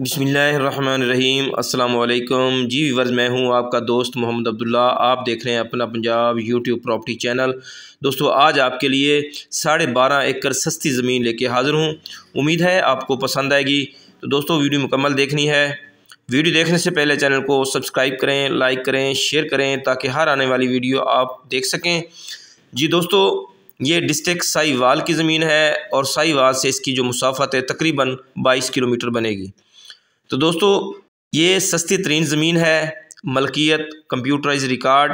बसमीम् अल्लाम जी वीवर्स मैं हूँ आपका दोस्त मोहम्मद अब्दुल्ला आप देख रहे हैं अपना पंजाब यूट्यूब प्रॉपर्टी चैनल दोस्तों आज आपके लिए साढ़े बारह एकड़ सस्ती ज़मीन लेके हाज़िर हूँ उम्मीद है आपको पसंद आएगी तो दोस्तों वीडियो मुकम्मल देखनी है वीडियो देखने से पहले चैनल को सब्सक्राइब करें लाइक करें शेयर करें ताकि हर आने वाली वीडियो आप देख सकें जी दोस्तों ये डिस्ट्रिक्ट साईवाल की ज़मीन है और साईवाल से इसकी जो मुसाफत है तकरीबन 22 किलोमीटर बनेगी तो दोस्तों ये सस्ती तरीन ज़मीन है मलकियत कंप्यूटराइज रिकॉर्ड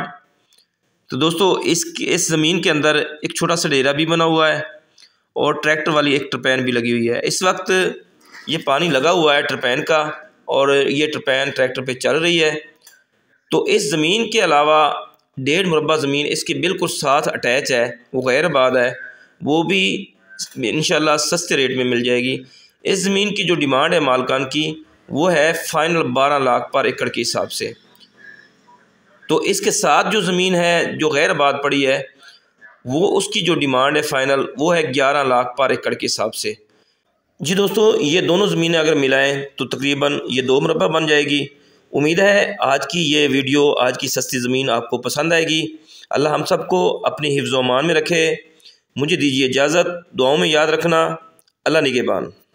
तो दोस्तों इस इस ज़मीन के अंदर एक छोटा सा डेरा भी बना हुआ है और ट्रैक्टर वाली एक ट्रपैन भी लगी हुई है इस वक्त ये पानी लगा हुआ है ट्रपैन का और ये ट्रपैन ट्रैक्टर पे चल रही है तो इस ज़मीन के अलावा डेढ़ मुरबा ज़मीन इसके बिल्कुल साथ अटैच है वो गैर आबाद है वो भी इन सस्ते रेट में मिल जाएगी इस ज़मीन की जो डिमांड है मालकान की वो है फाइनल बारह लाख पर एकड़ के हिसाब से तो इसके साथ जो ज़मीन है जो गैर आबाद पड़ी है वो उसकी जो डिमांड है फ़ाइनल वो है ग्यारह लाख पर एकड़ के हिसाब से जी दोस्तों ये दोनों ज़मीनें अगर मिलाएं तो तकरीबन ये दो मरबा बन जाएगी उम्मीद है आज की ये वीडियो आज की सस्ती ज़मीन आपको पसंद आएगी अल्लाह हम सबको अपने हिफ्ज़ में रखे मुझे दीजिए इजाज़त दुआओं में याद रखना अल्लाह निगेबान